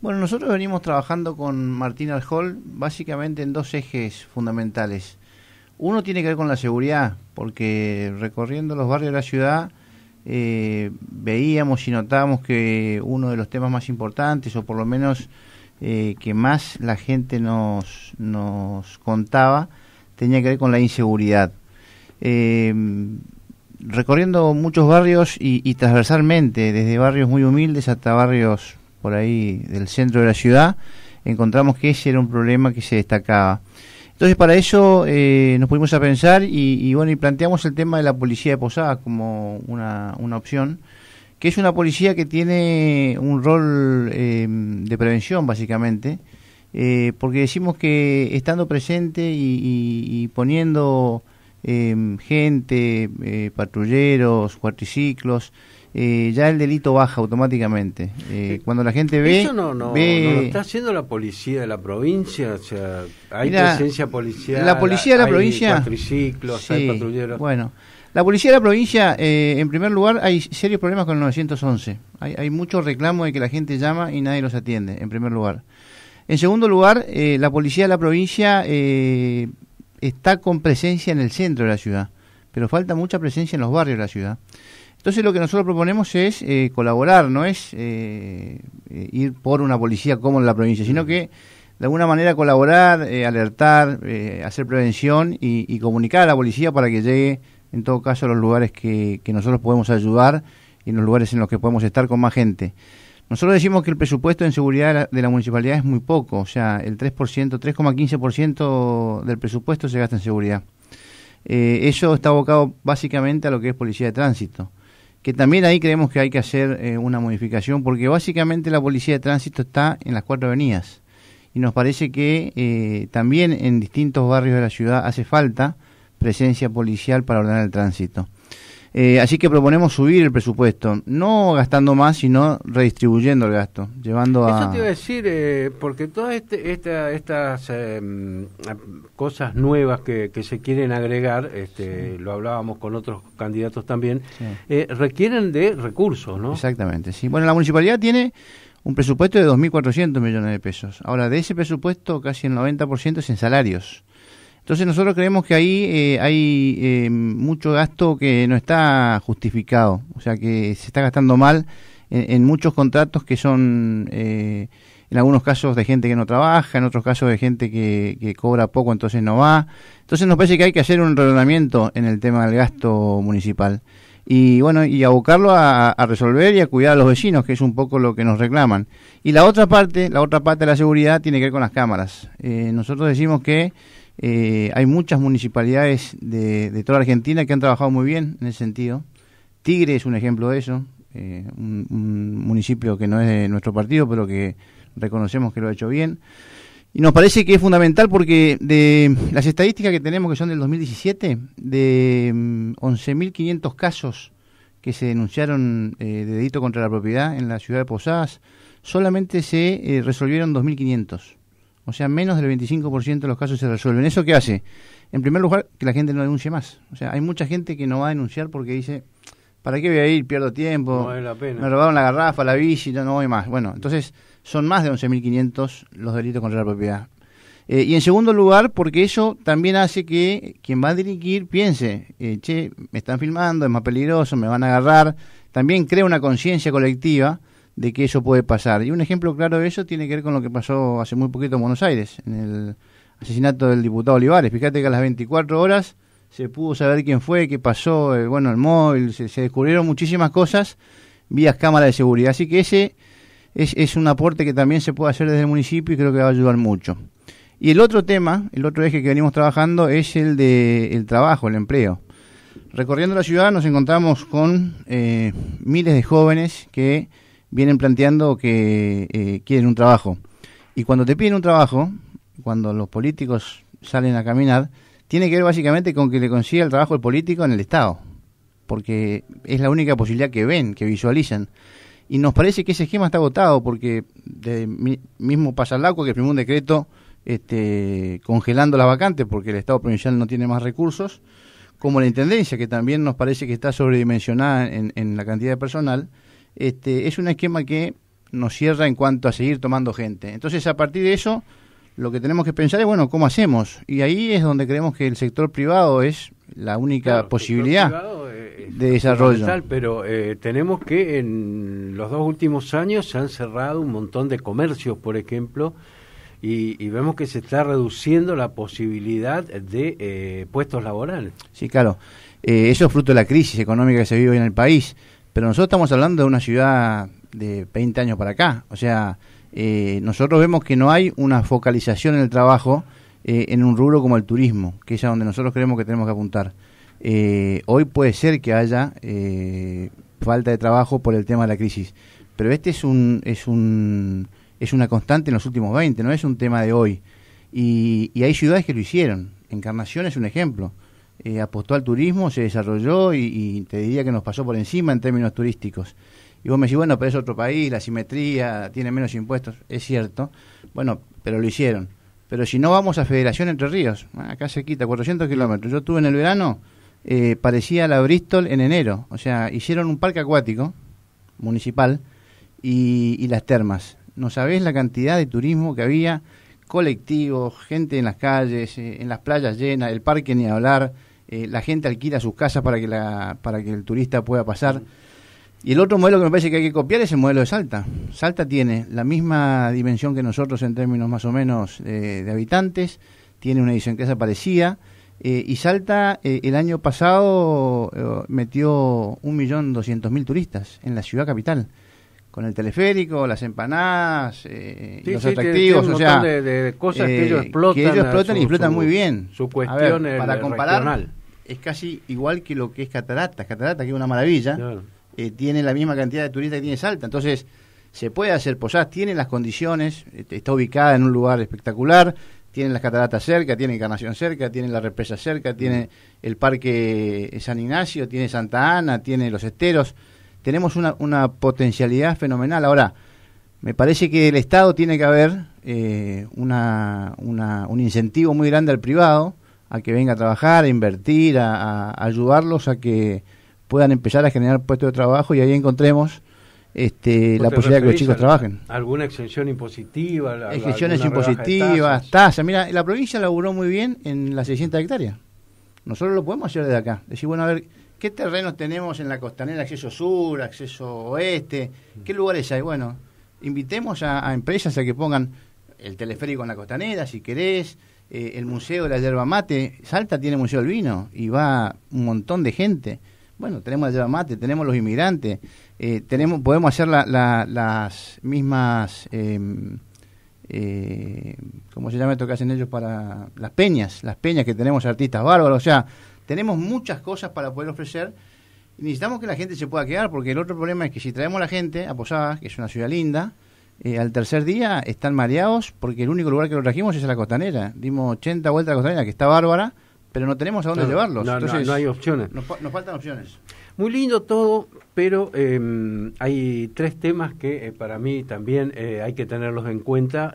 Bueno, nosotros venimos trabajando con Martín Arjol básicamente en dos ejes fundamentales. Uno tiene que ver con la seguridad, porque recorriendo los barrios de la ciudad eh, veíamos y notábamos que uno de los temas más importantes, o por lo menos eh, que más la gente nos, nos contaba, tenía que ver con la inseguridad. Eh, recorriendo muchos barrios y, y transversalmente, desde barrios muy humildes hasta barrios por ahí del centro de la ciudad, encontramos que ese era un problema que se destacaba. Entonces para eso eh, nos pusimos a pensar y, bueno y planteamos el tema de la policía de posada como una, opción, que es una policía que tiene un rol em, de prevención básicamente, eh, porque decimos que estando presente y, y poniendo em, gente, eh, patrulleros, cuatriciclos, eh, ya el delito baja automáticamente. Eh, eh, cuando la gente ve... Eso no, está haciendo la policía de la provincia, o sea, hay presencia policial. La policía de la provincia... sí, patrulleros. Bueno, la policía de la provincia, en primer lugar, hay serios problemas con el 911. Hay, hay muchos reclamos de que la gente llama y nadie los atiende, en primer lugar. En segundo lugar, la policía de la provincia está con presencia en el centro de la ciudad, pero falta mucha presencia en los barrios de la ciudad. Entonces lo que nosotros proponemos es eh, colaborar, no es eh, eh, ir por una policía como en la provincia, sino que de alguna manera colaborar, alertar, hacer prevención y, comunicar a la policía para que llegue en todo caso a los lugares que, nosotros podemos ayudar y en los lugares en los que podemos estar con más gente. Nosotros decimos que el presupuesto en seguridad de la, municipalidad es muy poco, o sea, el 3%, 3,15% del presupuesto se gasta en seguridad. eso está abocado básicamente a lo que es policía de tránsito que también ahí creemos que hay que hacer eh, una modificación, porque básicamente la policía de tránsito está en las cuatro avenidas y nos parece que eh, también en distintos barrios de la ciudad hace falta presencia policial para ordenar el tránsito. Eh, así que proponemos subir el presupuesto, no gastando más, sino redistribuyendo el gasto, llevando a... Eso te iba a decir, eh, porque todas este, estas em, cosas nuevas que, se quieren agregar, este, lo hablábamos con otros candidatos también, eh, requieren de recursos, ¿no? Exactamente, sí. Bueno, la municipalidad tiene un presupuesto de 2.400 millones de pesos. Ahora, de ese presupuesto, casi el 90% es en salarios. Entonces nosotros creemos que ahí eh, hay eh, mucho gasto que no está justificado, o sea que se está gastando mal en, muchos contratos que son, eh, en algunos casos de gente que no trabaja, en otros casos de gente que, cobra poco, entonces no va. Entonces nos parece que hay que hacer un reordenamiento en el tema del gasto municipal y bueno y abocarlo a, a, resolver y a cuidar a los vecinos que es un poco lo que nos reclaman y la otra parte la otra parte de la seguridad tiene que ver con las cámaras nosotros decimos que eh, hay muchas municipalidades de, toda Argentina que han trabajado muy bien en ese sentido. Tigre es un ejemplo de eso, eh, un, municipio que no es de nuestro partido, pero que reconocemos que lo ha hecho bien. Y nos parece que es fundamental porque de las estadísticas que tenemos, que son del 2017, de 11.500 mm, casos que se denunciaron eh, de delito contra la propiedad en la ciudad de Posadas, solamente se resolvieron 2.500 o sea, menos del 25% de los casos se resuelven. ¿Eso qué hace? En primer lugar, que la gente no denuncie más. O sea, hay mucha gente que no va a denunciar porque dice, ¿para qué voy a ir? Pierdo tiempo. No vale la pena. Me robaron la garrafa, la bici, no, voy más. Bueno, entonces son más de 11.500 los delitos contra la propiedad. Eh, y en segundo lugar, porque eso también hace que quien va a dirigir piense, eh, che, me están filmando, es más peligroso, me van a agarrar. También crea una conciencia colectiva de que eso puede pasar. Y un ejemplo claro de eso tiene que ver con lo que pasó hace muy poquito en Buenos Aires, en el asesinato del diputado Olivares. Fíjate que a las 24 horas se pudo saber quién fue, qué pasó, eh, bueno, el móvil, se, descubrieron muchísimas cosas vía cámara de seguridad. Así que ese es, un aporte que también se puede hacer desde el municipio y creo que va a ayudar mucho. Y el otro tema, el otro eje que venimos trabajando es el de el trabajo, el empleo. Recorriendo la ciudad nos encontramos con eh, miles de jóvenes que vienen planteando que eh, quieren un trabajo. Y cuando te piden un trabajo, cuando los políticos salen a caminar, tiene que ver básicamente con que le consiga el trabajo el político en el Estado, porque es la única posibilidad que ven, que visualizan. Y nos parece que ese esquema está agotado, porque de pasa mismo Pasalaco que primero un decreto este, congelando las vacantes, porque el Estado provincial no tiene más recursos, como la Intendencia, que también nos parece que está sobredimensionada en la cantidad de personal, este, es un esquema que nos cierra en cuanto a seguir tomando gente. Entonces, a partir de eso, lo que tenemos que pensar es, bueno, ¿cómo hacemos? Y ahí es donde creemos que el sector privado es la única posibilidad eh, de desarrollo. Pero eh, tenemos que en los dos últimos años se han cerrado un montón de comercios, por ejemplo, y, vemos que se está reduciendo la posibilidad de eh, puestos laborales. Sí, claro. Eh, eso es fruto de la crisis económica que se vive hoy en el país pero nosotros estamos hablando de una ciudad de 20 años para acá, o sea, eh, nosotros vemos que no hay una focalización en el trabajo eh, en un rubro como el turismo, que es a donde nosotros creemos que tenemos que apuntar. Eh, hoy puede ser que haya falta de trabajo por el tema de la crisis, pero este es un es un es una constante en los últimos 20, no es un tema de hoy. y hay ciudades que lo hicieron. Encarnación es un ejemplo. Eh, apostó al turismo, se desarrolló y, te diría que nos pasó por encima en términos turísticos. Y vos me decís, bueno, pero es otro país, la simetría, tiene menos impuestos, es cierto, bueno, pero lo hicieron. Pero si no vamos a Federación Entre Ríos, ah, acá se quita 400 kilómetros. Yo estuve en el verano, eh, parecía la Bristol en enero. O sea, hicieron un parque acuático municipal y, las termas. No sabés la cantidad de turismo que había, colectivos, gente en las calles, eh, en las playas llenas, el parque ni hablar eh, la gente alquila sus casas para que, la, para que el turista pueda pasar. Y el otro modelo que me parece que hay que copiar es el modelo de Salta. Salta tiene la misma dimensión que nosotros en términos más o menos eh, de habitantes, tiene una edición parecida, eh, y Salta eh, el año pasado millón metió mil turistas en la ciudad capital, con el teleférico, las empanadas, los atractivos, o sea, de, de cosas que ellos explotan, que ellos explotan y explotan muy bien. para comparar, es casi igual que lo que es Cataratas. Cataratas, que es una maravilla, eh, tiene la misma cantidad de turistas que tiene Salta. Entonces, se puede hacer posadas, tiene las condiciones, este, está ubicada en un lugar espectacular, tiene las cataratas cerca, tiene Encarnación cerca, tiene la represa cerca, tiene mm. el parque eh, San Ignacio, tiene Santa Ana, tiene los esteros. Tenemos una, potencialidad fenomenal. Ahora, me parece que el Estado tiene que haber eh, un incentivo muy grande al privado a que venga a trabajar, a invertir, a, ayudarlos a que puedan empezar a generar puestos de trabajo y ahí encontremos este, la posibilidad de que los chicos trabajen. ¿Alguna exención impositiva? La, Exenciones impositivas, tasas. Mira, la provincia laburó muy bien en las 600 hectáreas. Nosotros lo podemos hacer desde acá. Decir, bueno, a ver, ¿qué terrenos tenemos en la costanera? Acceso sur, acceso oeste. ¿Qué lugares hay? Bueno, invitemos a empresas a que pongan el teleférico en la costanera, si querés, eh, el Museo de la Yerba Mate, Salta tiene Museo del Vino y va un montón de gente. Bueno, tenemos la yerba mate, tenemos los inmigrantes, eh, tenemos, podemos hacer las mismas, em, eh, ¿cómo se llama esto que hacen ellos para las peñas? Las peñas que tenemos artistas bárbaros, o sea, tenemos muchas cosas para poder ofrecer. Necesitamos que la gente se pueda quedar, porque el otro problema es que si traemos a la gente a Posadas, que es una ciudad linda, eh, al tercer día están mareados porque el único lugar que lo trajimos es a la costanera. Dimos 80 vueltas a la costanera, que está bárbara, pero no tenemos a dónde llevarlos. No, Entonces, no, hay opciones. Nos, faltan opciones. Muy lindo todo, pero em, hay tres temas que eh, para mí también eh, hay que tenerlos en cuenta,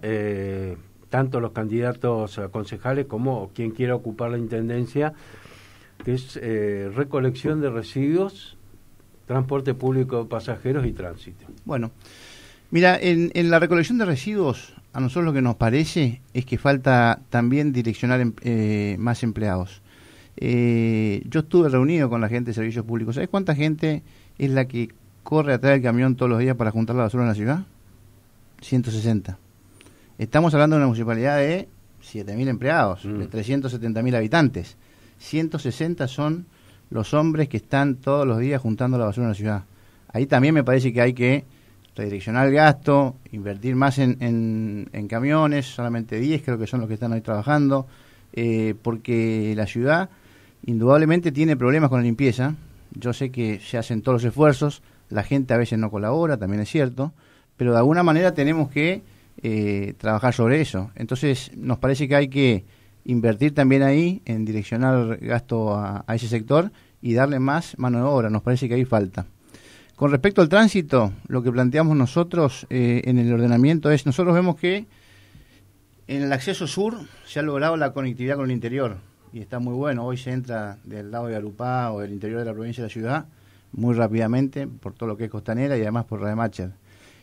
tanto los candidatos a concejales como quien quiera ocupar la intendencia, que es recolección de residuos, transporte público de pasajeros y tránsito. Bueno. Mira, en, la recolección de residuos, a nosotros lo que nos parece es que falta también direccionar em, eh, más empleados. Eh, yo estuve reunido con la gente de servicios públicos. ¿Sabes cuánta gente es la que corre atrás del camión todos los días para juntar la basura en la ciudad? 160. Estamos hablando de una municipalidad de 7.000 empleados, mm. de 370.000 habitantes. 160 son los hombres que están todos los días juntando la basura en la ciudad. Ahí también me parece que hay que redireccionar el gasto, invertir más en, en, camiones, solamente 10 creo que son los que están ahí trabajando, eh, porque la ciudad indudablemente tiene problemas con la limpieza. Yo sé que se hacen todos los esfuerzos, la gente a veces no colabora, también es cierto, pero de alguna manera tenemos que eh, trabajar sobre eso. Entonces nos parece que hay que invertir también ahí en direccionar gasto a, a ese sector y darle más mano de obra. Nos parece que ahí falta. Con respecto al tránsito, lo que planteamos nosotros eh, en el ordenamiento es, nosotros vemos que en el acceso sur se ha logrado la conectividad con el interior y está muy bueno. Hoy se entra del lado de Arupá o del interior de la provincia de la ciudad muy rápidamente por todo lo que es costanera y además por Rademacher.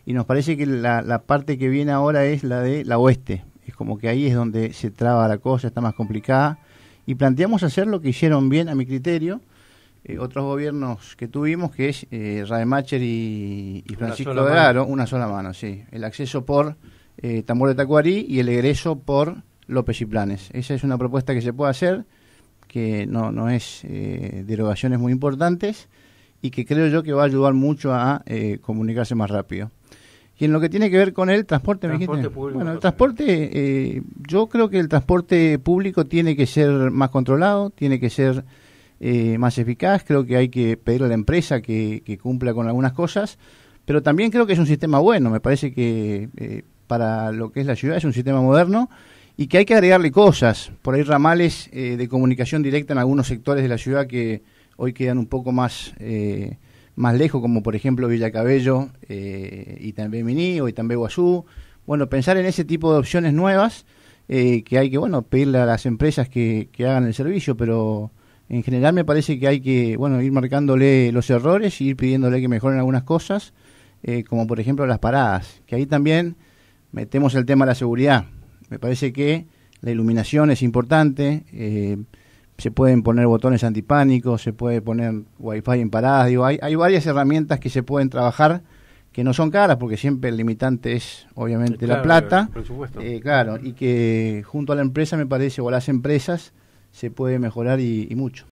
Y nos parece que la, la parte que viene ahora es la de la oeste. Es como que ahí es donde se traba la cosa, está más complicada. Y planteamos hacer lo que hicieron bien a mi criterio, eh, otros gobiernos que tuvimos, que es eh, y, Francisco de una sola mano, sí. El acceso por eh, Tambor de Tacuarí y el egreso por López y Planes. Esa es una propuesta que se puede hacer, que no, no es eh, derogaciones muy importantes y que creo yo que va a ayudar mucho a eh, comunicarse más rápido. Y en lo que tiene que ver con el transporte, me público, Bueno, el transporte, yo creo que el transporte público tiene que ser más controlado, tiene que ser eh, más eficaz, creo que hay que pedirle a la empresa que, cumpla con algunas cosas, pero también creo que es un sistema bueno, me parece que eh, para lo que es la ciudad es un sistema moderno y que hay que agregarle cosas, por ahí ramales eh, de comunicación directa en algunos sectores de la ciudad que hoy quedan un poco más más lejos, como por ejemplo Villa Cabello y también Miní o y también Guazú. Bueno, pensar en ese tipo de opciones nuevas que hay que, bueno, pedirle a las empresas que hagan el servicio, pero en general me parece que hay que bueno ir marcándole los errores y ir pidiéndole que mejoren algunas cosas, eh, como por ejemplo las paradas, que ahí también metemos el tema de la seguridad. Me parece que la iluminación es importante, eh, se pueden poner botones antipánicos, se puede poner wifi en paradas, digo, hay, hay varias herramientas que se pueden trabajar que no son caras, porque siempre el limitante es obviamente la plata, eh, claro, y que junto a la empresa me parece, o a las empresas, se puede mejorar y, mucho.